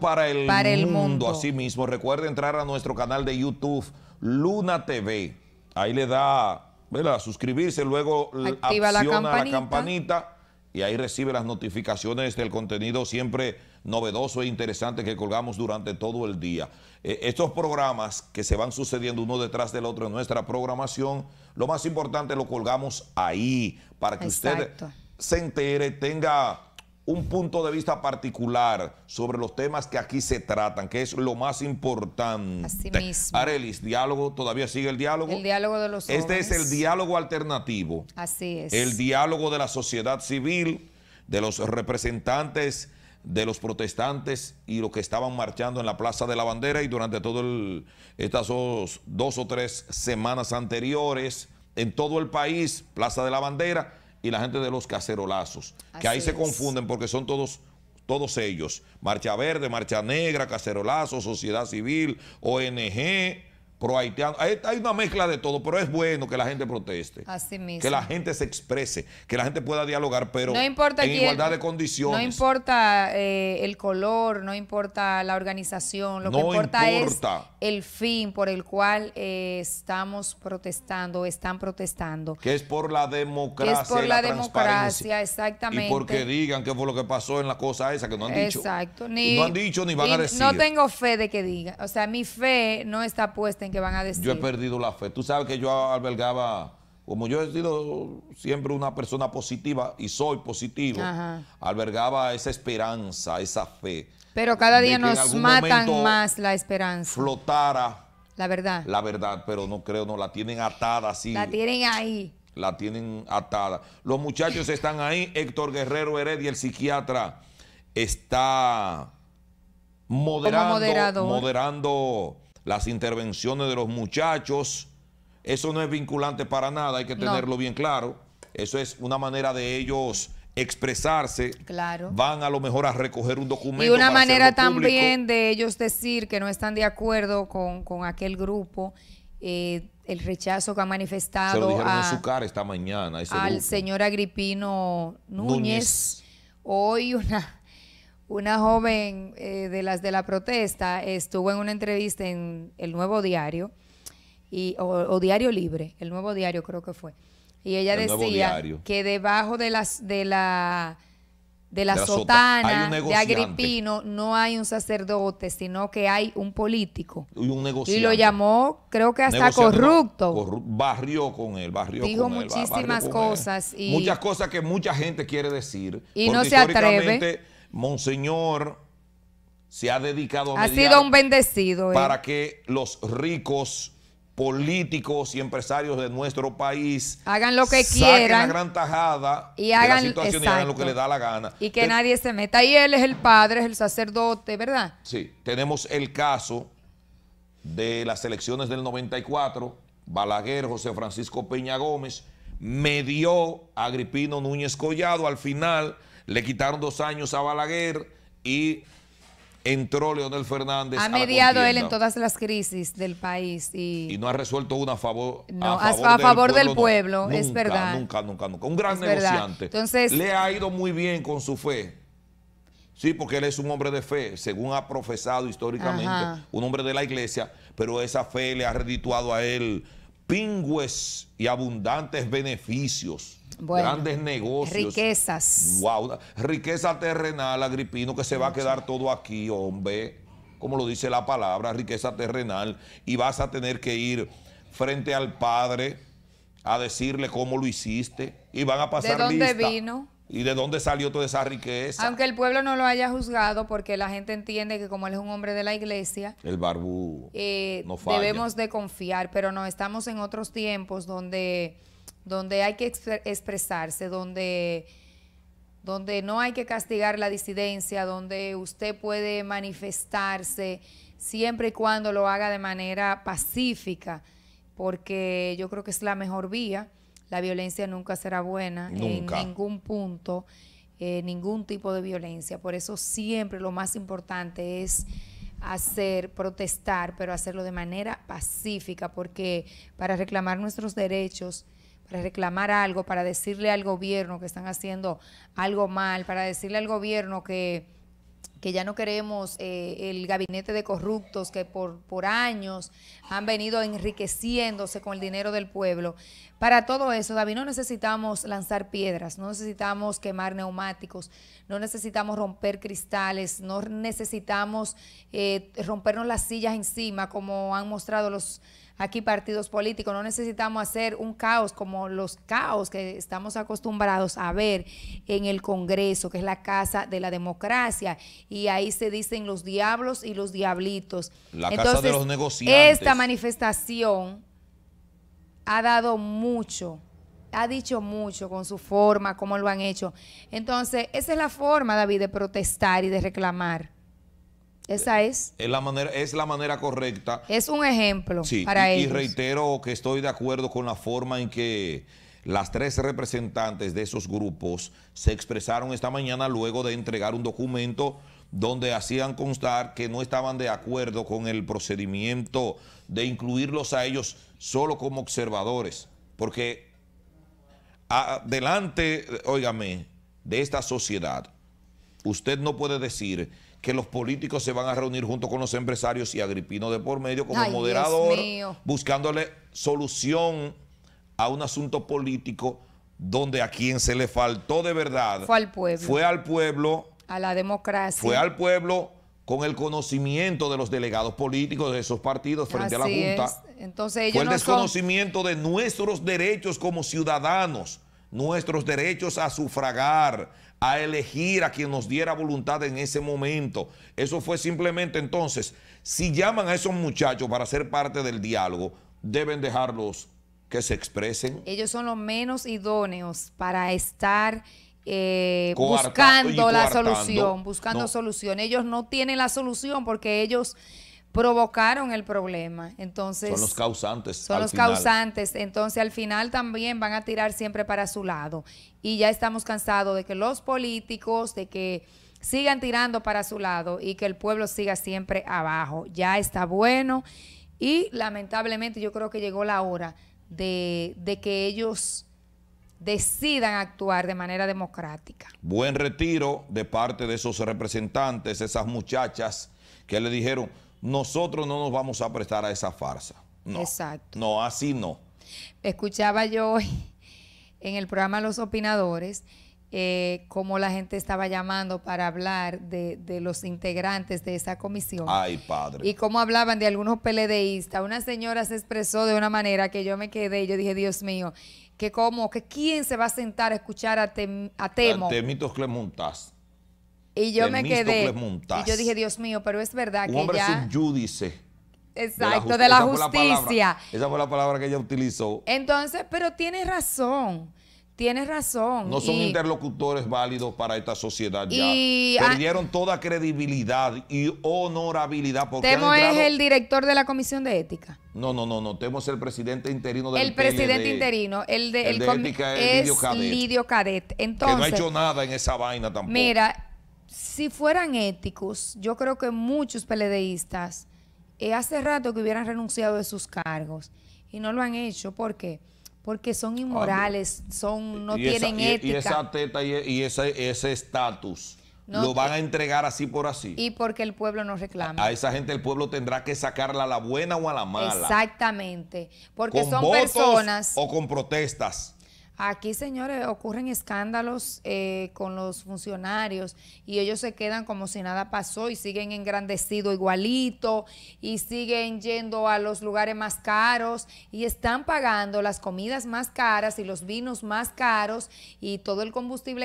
Para el, para el, mundo. Así mismo, recuerde entrar a nuestro canal de YouTube, Luna TV. Ahí le da, ¿verdad? Suscribirse, luego activa la campanita. y ahí recibe las notificaciones del contenido siempre novedoso e interesante que colgamos durante todo el día. E, estos programas que se van sucediendo uno detrás del otro en nuestra programación, lo más importante lo colgamos ahí para que usted se entere, tenga un punto de vista particular sobre los temas que aquí se tratan, que es lo más importante. Así mismo. Arelis, diálogo, todavía sigue el diálogo. El diálogo de los Este es el diálogo alternativo. Así es. El diálogo de la sociedad civil, de los representantes de los protestantes y los que estaban marchando en la Plaza de la Bandera y durante todo estas dos o tres semanas anteriores en todo el país, Plaza de la Bandera y la gente de los cacerolazos, que ahí se confunden porque son todos todos ellos, Marcha Verde, Marcha Negra, Cacerolazo, Sociedad Civil, ONG, pro Hay, una mezcla de todo, pero es bueno que la gente proteste. Así Que la gente se exprese, que la gente pueda dialogar, pero en igualdad de condiciones. No importa eh, el color, no importa la organización, lo que importa, es el fin por el cual eh, estamos protestando, están protestando. Que es por la democracia. Que es por la, democracia, exactamente. Y porque digan qué fue lo que pasó en la cosa esa que no han dicho. Exacto. Ni, no han dicho ni van a decir. No tengo fe de que digan. O sea, mi fe no está puesta que van a decir. Yo he perdido la fe. Tú sabes que yo albergaba, como yo he sido siempre una persona positiva y soy positivo, albergaba esa esperanza, esa fe. Pero cada día nos matan más la esperanza. Flotara. La verdad. La verdad, pero no creo, no, la tienen atada así. La tienen ahí. La tienen atada. Los muchachos están ahí. Héctor Guerrero Heredia, el psiquiatra, está moderando, moderando las intervenciones de los muchachos. Eso no es vinculante para nada, hay que tenerlo bien claro. Eso es una manera de ellos expresarse. Claro. Van a lo mejor a recoger un documento. Y una manera también de ellos decir que no están de acuerdo con, aquel grupo. Eh, el rechazo que ha manifestado se esta mañana, al señor Agripino Núñez. Hoy una una joven eh, de las de la protesta estuvo en una entrevista en El Nuevo Diario, y, o, Diario Libre, El Nuevo Diario creo que fue. Y ella decía que debajo de las de la de la, sotana de Agripino no hay un sacerdote, sino que hay un político. Y, un y lo llamó, creo que hasta corrupto. barrió con él, barrió con él, Dijo muchísimas cosas. Y muchas cosas que mucha gente quiere decir. Y no se atreve. Monseñor se ha dedicado a... Ha sido un bendecido. Eh. Para que los ricos políticos y empresarios de nuestro país hagan lo que saquen quieran la gran tajada y hagan, de la situación y hagan lo que le da la gana y que nadie se meta y él es el padre es el sacerdote verdad sí tenemos el caso de las elecciones del 94 Balaguer José Francisco Peña Gómez me dio Agripino Núñez Collado al final le quitaron dos años a Balaguer y entró Leonel Fernández. Ha mediado él en todas las crisis del país. Y, no ha resuelto una a favor, a favor, del, pueblo. es verdad. Nunca, nunca, nunca. Un gran negociante. le ha ido muy bien con su fe. Sí, porque él es un hombre de fe, según ha profesado históricamente, un hombre de la iglesia, pero esa fe le ha redituado a él pingües y abundantes beneficios. grandes negocios. Riquezas. Wow, riqueza terrenal, Agripino, que se va a quedar todo aquí, hombre. Como lo dice la palabra, riqueza terrenal. Y vas a tener que ir frente al Padre a decirle cómo lo hiciste. Y van a pasar ¿De dónde vino? ¿Y de dónde salió toda esa riqueza? Aunque el pueblo no lo haya juzgado, porque la gente entiende que como él es un hombre de la iglesia, el barbú eh, no debemos de confiar, pero no, estamos en otros tiempos donde, donde hay que expresarse, donde, donde no hay que castigar la disidencia, donde usted puede manifestarse siempre y cuando lo haga de manera pacífica, porque yo creo que es la mejor vía la violencia nunca será buena en ningún punto, eh, ningún tipo de violencia. Por eso siempre lo más importante es hacer, protestar, pero hacerlo de manera pacífica, porque para reclamar nuestros derechos, para reclamar algo, para decirle al gobierno que están haciendo algo mal, para decirle al gobierno que que ya no queremos eh, el gabinete de corruptos que por, por años han venido enriqueciéndose con el dinero del pueblo. Para todo eso, David, no necesitamos lanzar piedras, no necesitamos quemar neumáticos, no necesitamos romper cristales, no necesitamos eh, rompernos las sillas encima como han mostrado los aquí partidos políticos, no necesitamos hacer un caos como los caos que estamos acostumbrados a ver en el Congreso, que es la casa de la democracia, y ahí se dicen los diablos y los diablitos. La casa de los negociantes. Esta manifestación ha dado mucho ha dicho mucho con su forma, cómo lo han hecho. Entonces, esa es la forma, David, de protestar y de reclamar. Esa es. Es la manera, es la manera correcta. Es un ejemplo para y, ellos. Y reitero que estoy de acuerdo con la forma en que las tres representantes de esos grupos se expresaron esta mañana luego de entregar un documento donde hacían constar que no estaban de acuerdo con el procedimiento de incluirlos a ellos solo como observadores. Porque delante, óigame, de esta sociedad, usted no puede decir que los políticos se van a reunir junto con los empresarios y Agripino de por medio como moderador, buscándole solución a un asunto político donde a quien se le faltó de verdad fue al pueblo. Fue al pueblo. A la democracia. Fue al pueblo con el conocimiento de los delegados políticos de esos partidos frente a la Junta. Entonces, fue el desconocimiento de nuestros derechos como ciudadanos nuestros derechos a sufragar, a elegir a quien nos diera voluntad en ese momento. Eso fue simplemente entonces, si llaman a esos muchachos para ser parte del diálogo, deben dejarlos que se expresen. Ellos son los menos idóneos para estar... Eh, buscando la solución, buscando solución. Ellos no tienen la solución porque ellos provocaron el problema. Entonces, son los causantes. Son los causantes. Entonces, al final también van a tirar siempre para su lado. Y ya estamos cansados de que los políticos, de que sigan tirando para su lado y que el pueblo siga siempre abajo. Ya está bueno. Y lamentablemente yo creo que llegó la hora de, de que ellos decidan actuar de manera democrática. Buen retiro de parte de esos representantes, esas muchachas que le dijeron, nosotros no nos vamos a prestar a esa farsa. No. Exacto. No, así no. Escuchaba yo en el programa Los Opinadores eh, cómo la gente estaba llamando para hablar de, los integrantes de esa comisión. Ay, padre. Y cómo hablaban de algunos peledeístas, Una señora se expresó de una manera que yo me quedé y yo dije, Dios mío, que cómo, que quién se va a sentar a escuchar a, Temo. temitos Clementaz. Y yo me quedé. Y yo dije, Dios mío, pero es verdad que hombre ya. Subyúdice. Exacto, de la, justicia. la Esa fue, la palabra que ella utilizó. Entonces, pero tienes razón. Tienes razón. No son interlocutores válidos para esta sociedad ya. Perdieron toda credibilidad y honorabilidad. Porque Temo es el director de la Comisión de Ética. No, no, no, no. Temo es el presidente interino del El presidente interino. El de, el, de ética es Lidio Cadet. Lidio Cadet. Entonces, que no ha hecho nada en esa vaina tampoco. Mira, si fueran éticos, yo creo que muchos peledeístas eh, hace rato que hubieran renunciado de sus cargos y no lo han hecho. ¿Por qué? Porque son ah, inmorales, son, no tienen e, ética. Y, esa teta y, e, ese estatus. lo van a entregar así por así. Y porque el pueblo no reclama. A esa gente el pueblo tendrá que sacarla a la buena o a la mala. Exactamente. Porque son personas. O con protestas. Aquí, señores, ocurren escándalos eh, con los funcionarios y ellos se quedan como si nada pasó y siguen engrandecidos igualito y siguen yendo a los lugares más caros y están pagando las comidas más caras y los vinos más caros y todo el combustible que